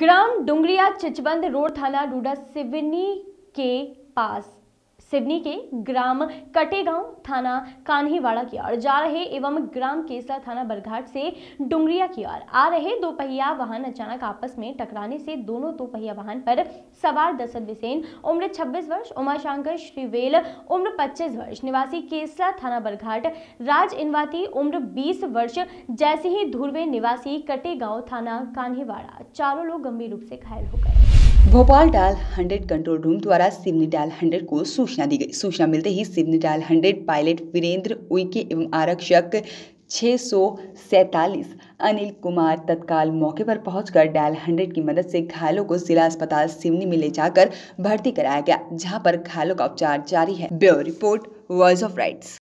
ग्राम Dungariya चिचबंद road थाना रूडा सिवनी के पास Sydney के ग्राम कटेगांव थाना कान्हीवाड़ा की ओर जा रहे एवं ग्राम केसला थाना बरघाट से डुंगरिया की ओर आ रहे दोपहिया वाहन अचानक आपस में टकराने से दोनों दोपहिया वाहन पर सवार दशरथ बिसेन उम्र 26 वर्ष उमाशंकर श्रीवेल उम्र 25 वर्ष निवासी केसला थाना बरघाट राज इनवाती उम्र 20 वर्ष जैसे ही धुर्वे निवासी कटे थाना कान्हीवाड़ा चारों लोग गंभीर रूप से घायल हो गए भोपाल डाल हंड्रेड कंट्रोल रूम द्वारा सिवनी डाल हंड्रेड को सूचना सूचना दी गई सूचना मिलते ही सिवनिटाल हंड्रेड पायलट वीरेंद्र उइके एवं आरक्षक छः अनिल कुमार तत्काल मौके पर पहुंचकर डायल हंड्रेड की मदद से घायलों को जिला अस्पताल सिवनी में ले जाकर भर्ती कराया गया जहां पर घायलों का उपचार जारी है bureau report voice of rights